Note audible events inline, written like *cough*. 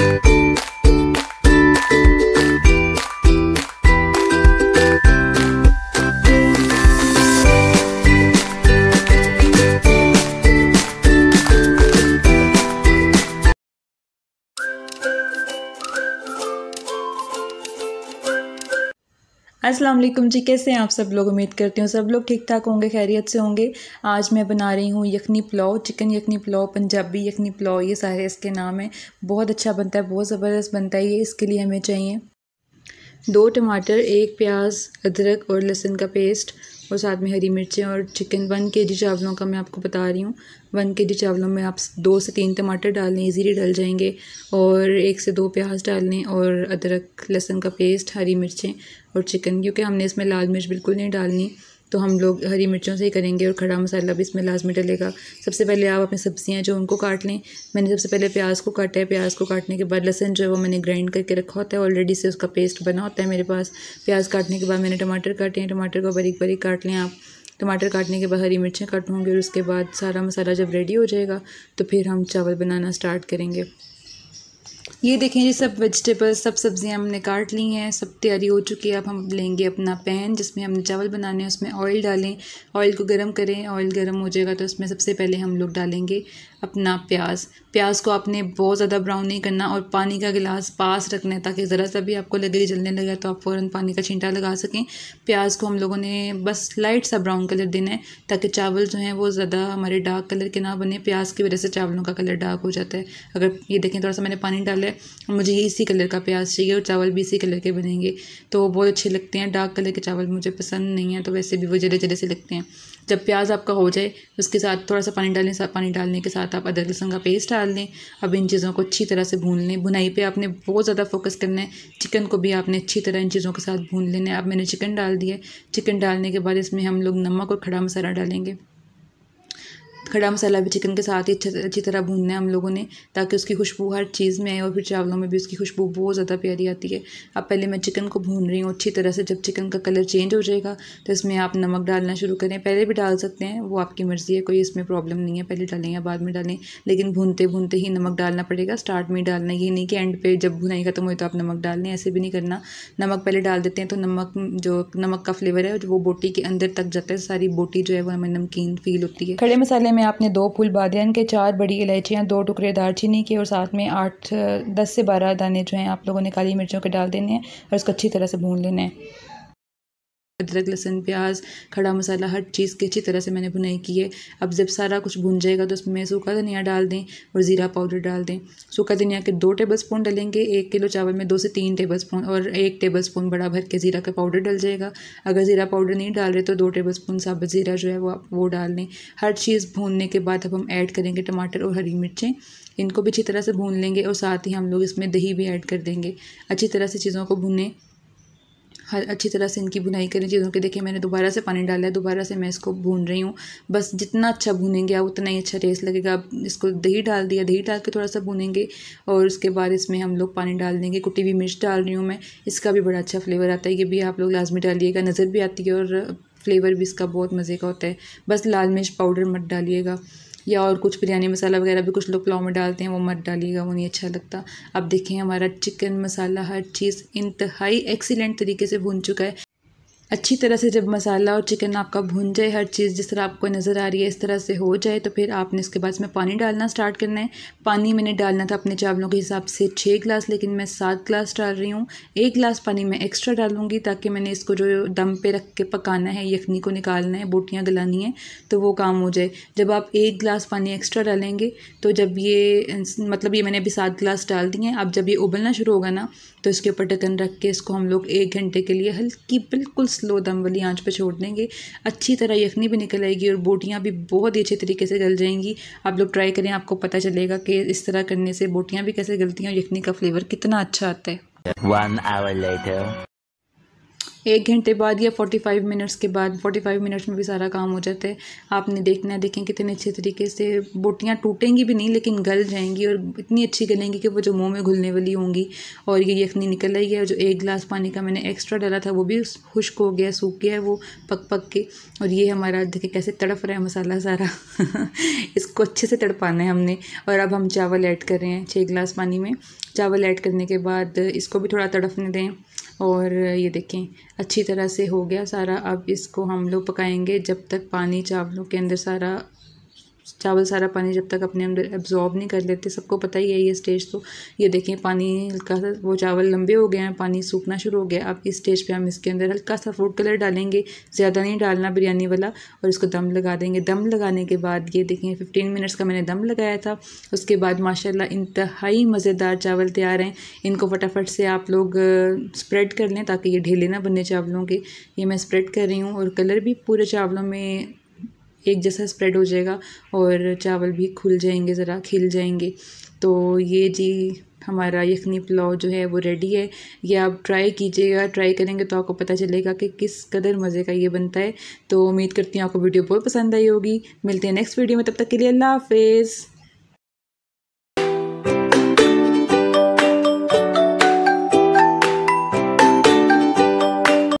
Thank you. अस्सलाम वालेकुम जी कैसे हैं आप सब लोग उम्मीद करती हूँ सब लोग ठीक ठाक होंगे खैरियत से होंगे आज मैं बना रही हूँ यखनी पुलाव चिकन यखनी पुलाव पंजाबी यखनी पुलाव ये सारे इसके नाम हैं बहुत अच्छा बनता है बहुत ज़बरदस्त बनता है ये इसके लिए हमें चाहिए दो टमाटर एक प्याज अदरक और लहसुन का पेस्ट और साथ में हरी मिर्चें और चिकन वन के जी चावलों का मैं आपको बता रही हूँ वन के जी चावलों में आप दो से तीन टमाटर डाल लें ईजीली डल जाएंगे और एक से दो प्याज डाल लें और अदरक लहसुन का पेस्ट हरी मिर्चें और चिकन क्योंकि हमने इसमें लाल मिर्च बिल्कुल नहीं डालनी तो हम लोग हरी मिर्चों से ही करेंगे और खड़ा मसाला भी इसमें लाजमी डलेगा सबसे पहले आप अपनी सब्ज़ियाँ जो उनको काट लें मैंने सबसे पहले प्याज को काटा है प्याज को काटने के बाद लहसन जो है वो मैंने ग्राइंड करके रखा होता है ऑलरेडी से उसका पेस्ट बना होता है मेरे पास प्याज काटने के बाद मैंने टमाटर काटे हैं टमाटर को बारीक बारीक काट लें आप टमाटर काटने के बाद हरी मिर्चें काटूँगी और उसके बाद सारा मसाला जब रेडी हो जाएगा तो फिर हम चावल बनाना स्टार्ट करेंगे ये देखें जी सब वेजिटेबल्स सब सब्ज़ियाँ हमने काट ली हैं सब तैयारी हो चुकी है अब हम लेंगे अपना पैन जिसमें हमने चावल बनाने हैं उसमें ऑयल डालें ऑयल को गर्म करें ऑयल गर्म हो जाएगा तो उसमें सबसे पहले हम लोग डालेंगे अपना प्याज प्याज को आपने बहुत ज़्यादा ब्राउन नहीं करना और पानी का गिलास पास रखना है ताकि ज़रा सा भी आपको लगे जलने लगे तो आप फ़ौरन पानी का छींटा लगा सकें प्याज को हम लोगों ने बस लाइट सा ब्राउन कलर देना है ताकि चावल जो हैं वो ज़्यादा हमारे डार्क कलर के ना बने प्याज की वजह से चावलों का कलर डार्क हो जाता है अगर ये देखें थोड़ा सा मैंने पानी डाला है मुझे ये इसी कलर का प्याज चाहिए और चावल भी इसी कलर के बनेंगे तो वो बहुत अच्छे लगते हैं डार्क कलर के चावल मुझे पसंद नहीं है तो वैसे भी वो जरे जरे से लगते हैं जब प्याज आपका हो जाए उसके साथ थोड़ा सा पानी डालने पानी डालने के साथ साथ आप अदरक लहसुन का पेस्ट डाल दें अब इन चीज़ों को अच्छी तरह से भून लें भुनाई पे आपने बहुत ज़्यादा फोकस करना है चिकन को भी आपने अच्छी तरह इन चीज़ों के साथ भून लेना है अब मैंने चिकन डाल दिया चिकन डालने के बाद इसमें हम लोग नमक और खड़ा मसाला डालेंगे खड़ा मसाला भी चिकन के साथ ही अच्छी तरह भूनना है हम लोगों ने ताकि उसकी खुशबू हर चीज़ में आए और फिर चावलों में भी उसकी खुशबू बहुत ज़्यादा प्यारी आती है अब पहले मैं चिकन को भून रही हूँ अच्छी तरह से जब चिकन का कलर चेंज हो जाएगा तो इसमें आप नमक डालना शुरू करें पहले भी डाल सकते हैं वो आपकी मर्ज़ी है कोई इसमें प्रॉब्लम नहीं है पहले डालें या बाद में डालें लेकिन भूनते भूनते ही नमक डालना पड़ेगा स्टार्ट में डालना ये नहीं कि एंड पे जब भुनाई ख़त्म हुई तो आप नमक डाल लें ऐसे भी नहीं करना नमक पहले डाल देते हैं तो नमक जो नमक का फ्लेवर है वो बोटी के अंदर तक जाता है सारी बोटी जो है वो हमें नमकीन फील होती है खड़े मसाले में आपने दो फूल बादियान के चार बड़ी इलायचियाँ दो टुकड़े दारचीनी के और साथ में आठ दस से बारह दाने जो हैं आप लोगों ने काली मिर्चों के डाल देने हैं और उसको अच्छी तरह से भून लेना है अदरक लहसन प्याज खड़ा मसाला हर चीज़ की अच्छी तरह से मैंने भुनाई की है अब जब सारा कुछ भुन जाएगा तो उसमें सूखा धनिया डाल दें और ज़ीरा पाउडर डाल दें सूखा धनिया के दो टेबल स्पून डालेंगे एक किलो चावल में दो से तीन टेबल स्पून और एक टेबल स्पून बड़ा भर के ज़ीरा का पाउडर डल जाएगा अगर ज़ीरा पाउडर नहीं डाल रहे तो दो टेबल स्पून साबुत ज़ीरा जो है वो आप वो डाल दें हर चीज़ भूनने के बाद अब हम ऐड करेंगे टमाटर और हरी मिर्चें इनको भी अच्छी तरह से भून लेंगे और साथ ही हम लोग इसमें दही भी ऐड कर देंगे अच्छी तरह से चीज़ों को भुनें हर अच्छी तरह से इनकी बुनाई करें चीज़ों के देखिए मैंने दोबारा से पानी डाला है दोबारा से मैं इसको भून रही हूँ बस जितना अच्छा भूनेंगे आप उतना ही अच्छा टेस्ट लगेगा अब इसको दही डाल दिया दही डाल के थोड़ा सा भूनेंगे और उसके बाद इसमें हम लोग पानी डाल देंगे कुटी हुई मिर्च डाल रही हूँ मैं इसका भी बड़ा अच्छा फ्लेवर आता है ये भी आप लोग लाजमी डालिएगा नज़र भी आती है और फ्लेवर भी इसका बहुत मज़े का होता है बस लाल मिर्च पाउडर मत डालिएगा या और कुछ बिरयानी मसाला वगैरह भी कुछ लोग पुलाव में डालते हैं वो मत डालिएगा वो नहीं अच्छा लगता अब देखें हमारा चिकन मसाला हर चीज़ इंतहाई एक्सीलेंट तरीके से भून चुका है अच्छी तरह से जब मसाला और चिकन आपका भून जाए हर चीज़ जिस तरह आपको नज़र आ रही है इस तरह से हो जाए तो फिर आपने इसके बाद इसमें पानी डालना स्टार्ट करना है पानी मैंने डालना था अपने चावलों के हिसाब से छः गिलास लेकिन मैं सात गिलास डाल रही हूँ एक गिलास पानी मैं एक्स्ट्रा डालूँगी ताकि मैंने इसको जो दम पर रख के पकाना है यखनी को निकालना है बोटियाँ गलानी है तो वो काम हो जाए जब आप एक गिलास पानी एक्स्ट्रा डालेंगे तो जब ये मतलब ये मैंने अभी सात गिलास डाल दिए हैं अब जब ये उबलना शुरू होगा ना तो इसके ऊपर टकन रख के इसको हम लोग एक घंटे के लिए हल्की बिल्कुल स्लो दम वाली आंच पे छोड़ देंगे अच्छी तरह यखनी भी निकल आएगी और बोटियाँ भी बहुत ही अच्छे तरीके से गल जाएंगी आप लोग ट्राई करें आपको पता चलेगा कि इस तरह करने से बोटियाँ भी कैसे गलती हैं और यखनी का फ्लेवर कितना अच्छा आता है One hour later. एक घंटे बाद या फोर्टी फाइव मिनट्स के बाद फोर्टी फाइव मिनट्स में भी सारा काम हो जाता है आपने देखना है देखें कितने अच्छे तरीके से बोटियाँ टूटेंगी भी नहीं लेकिन गल जाएंगी और इतनी अच्छी गलेंगी कि वो जो मुँह में घुलने वाली होंगी और ये यखनी निकल रही है जो एक गिलास पानी का मैंने एक्स्ट्रा डाला था वो भी खुश्क हो गया सूख गया है वो पक पक के और ये हमारा देखिए कैसे तड़फ रहा है मसाला सारा *laughs* इसको अच्छे से तड़पाना है हमने और अब हम चावल ऐड कर रहे हैं छः गिलास पानी में चावल ऐड करने के बाद इसको भी थोड़ा तड़फने दें और ये देखें अच्छी तरह से हो गया सारा अब इसको हम लोग पकाएंगे जब तक पानी चावलों के अंदर सारा चावल सारा पानी जब तक अपने अंदर एब्जॉर्ब नहीं कर लेते सबको पता ही है ये स्टेज तो ये देखें पानी हल्का सा वो चावल लंबे हो गए हैं पानी सूखना शुरू हो गया अब इस स्टेज पे हम इसके अंदर हल्का सा फूड कलर डालेंगे ज़्यादा नहीं डालना बिरयानी वाला और इसको दम लगा देंगे दम लगाने के बाद ये देखें फिफ्टीन मिनट्स का मैंने दम लगाया था उसके बाद माशाला इंतहाई मज़ेदार चावल तैयार हैं इनको फटाफट से आप लोग स्प्रेड कर लें ताकि ये ढेले ना बने चावलों के ये मैं स्प्रेड कर रही हूँ और कलर भी पूरे चावलों में एक जैसा स्प्रेड हो जाएगा और चावल भी खुल जाएंगे ज़रा खिल जाएंगे तो ये जी हमारा यखनी पुलाव जो है वो रेडी है ये आप ट्राई कीजिएगा ट्राई करेंगे तो आपको पता चलेगा कि किस कदर मज़े का ये बनता है तो उम्मीद करती हूँ आपको वीडियो बहुत पसंद आई होगी मिलते हैं नेक्स्ट वीडियो में तब तक के लिए अल्लाह हाफिज़